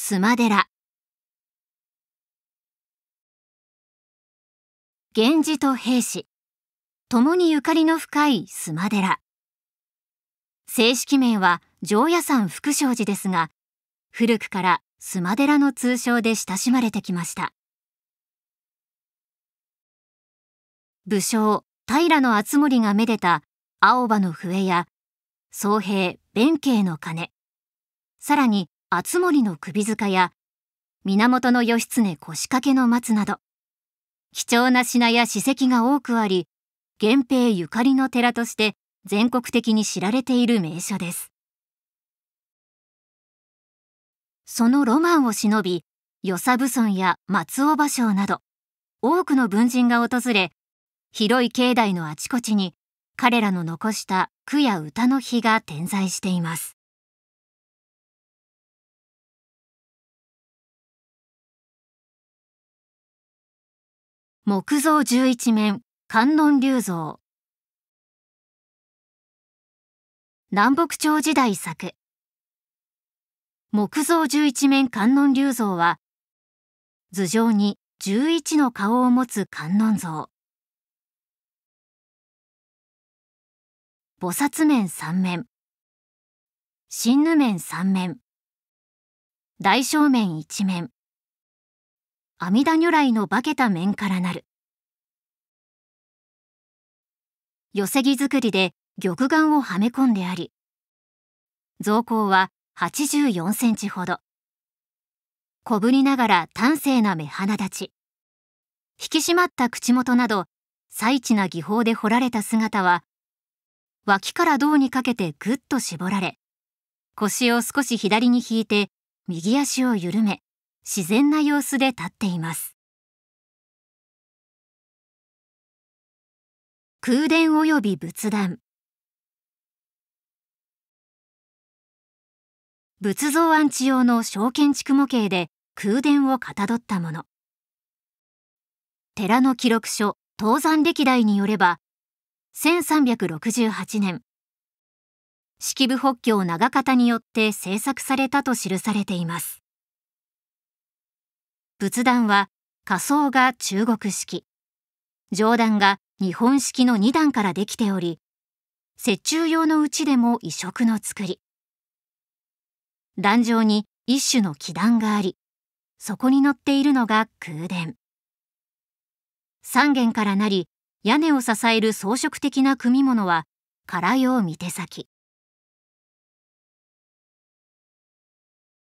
スマデラ源氏と平氏共にゆかりの深いスマデラ正式名は常夜山福祥寺ですが古くからスマデラの通称で親しまれてきました武将平の敦盛がめでた青葉の笛や宗平弁慶の鐘さらに敦盛の首塚や源義経腰掛けの松など貴重な品や史跡が多くあり源平ゆかりの寺として全国的に知られている名所ですそのロマンを忍び与謝蕪村や松尾芭蕉など多くの文人が訪れ広い境内のあちこちに彼らの残した句や歌の碑が点在しています木造十一面観音流像南北朝時代作木造十一面観音流像は頭上に十一の顔を持つ観音像菩薩面三面真ぬ面三面大正面一面阿弥陀如来の化けた面からなる。寄木作りで玉眼をはめ込んであり、造高は84センチほど。小ぶりながら端正な目鼻立ち。引き締まった口元など、最地な技法で彫られた姿は、脇から胴にかけてぐっと絞られ、腰を少し左に引いて、右足を緩め、自然な様子で立っています空伝及び仏壇仏像安置用の小建築模型で空伝をかたどったもの寺の記録書登山歴代によれば1368年式部北京長方によって制作されたと記されています仏壇は仮想が中国式上段が日本式の2段からできており折衷用のうちでも異色の作り壇上に一種の祈壇がありそこに乗っているのが空殿三軒からなり屋根を支える装飾的な組物は唐用御手先